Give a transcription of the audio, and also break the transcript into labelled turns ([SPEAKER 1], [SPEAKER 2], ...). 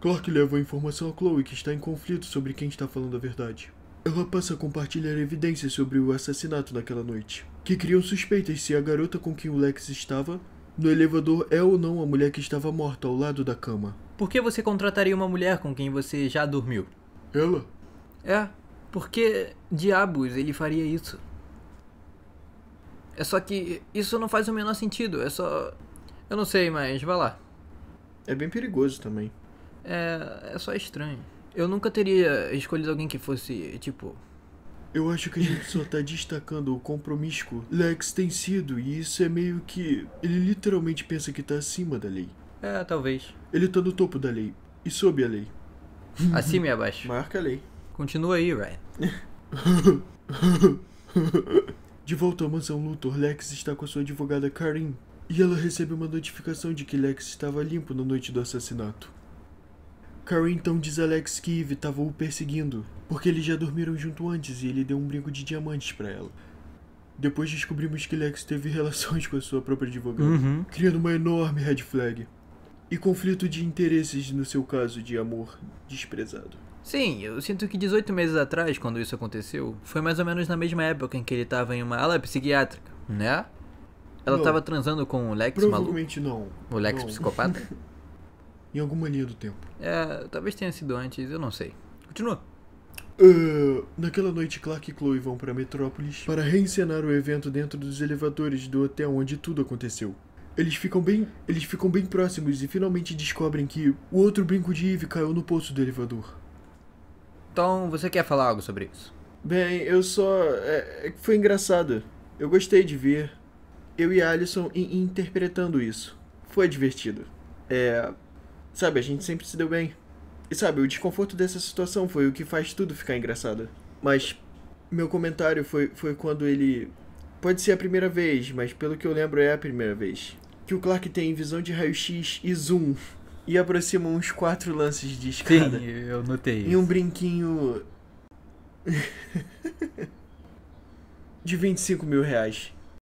[SPEAKER 1] Clark leva a informação a Chloe, que está em conflito sobre quem está falando a verdade. Ela passa a compartilhar evidências sobre o assassinato naquela noite, que criam suspeitas se a garota com quem o Lex estava no elevador é ou não a mulher que estava morta ao lado da cama.
[SPEAKER 2] Por que você contrataria uma mulher com quem você já dormiu? Ela? É, porque diabos ele faria isso? É só que isso não faz o menor sentido, é só. Eu não sei, mas vá lá. É bem perigoso também. É, é só estranho. Eu nunca teria escolhido alguém que fosse, tipo.
[SPEAKER 1] Eu acho que a gente só tá destacando o compromisso Lex tem sido, e isso é meio que. Ele literalmente pensa que tá acima da lei.
[SPEAKER 2] É, talvez.
[SPEAKER 1] Ele tá no topo da lei, e sob a lei. Acima e abaixo. Marca a lei. Continua aí, Ryan. de volta à mansão Luthor, Lex está com sua advogada Karin. E ela recebe uma notificação de que Lex estava limpo na noite do assassinato. Carrie então diz a Alex que Eve estava o perseguindo, porque eles já dormiram junto antes e ele deu um brinco de diamantes para ela. Depois descobrimos que Lex teve relações com a sua própria advogada, uhum. criando uma enorme red flag. E conflito de interesses no seu caso de amor desprezado.
[SPEAKER 2] Sim, eu sinto que 18 meses atrás, quando isso aconteceu, foi mais ou menos na mesma época em que ele estava em uma ala psiquiátrica, né? Ela estava transando com o Lex provavelmente maluco. Provavelmente não. O Lex não. psicopata? em alguma linha do tempo. É, talvez tenha sido antes, eu não sei.
[SPEAKER 1] Continua. Uh, naquela noite, Clark e Chloe vão para Metrópolis para reencenar o evento dentro dos elevadores do hotel onde tudo aconteceu. Eles ficam bem, eles ficam bem próximos e finalmente descobrem que o outro brinco de Eve caiu no poço do elevador.
[SPEAKER 2] Então, você quer falar algo sobre isso?
[SPEAKER 1] Bem, eu só é, é foi engraçado. Eu gostei de ver eu e Alison interpretando isso. Foi divertido. É, Sabe, a gente sempre se deu bem. E sabe, o desconforto dessa situação foi o que faz tudo ficar engraçado. Mas meu comentário foi, foi quando ele. Pode ser a primeira vez, mas pelo que eu lembro é a primeira vez. Que o Clark tem visão de raio-x e zoom. E aproxima uns quatro lances de escada. Sim, eu notei. E um brinquinho. de 25 mil reais.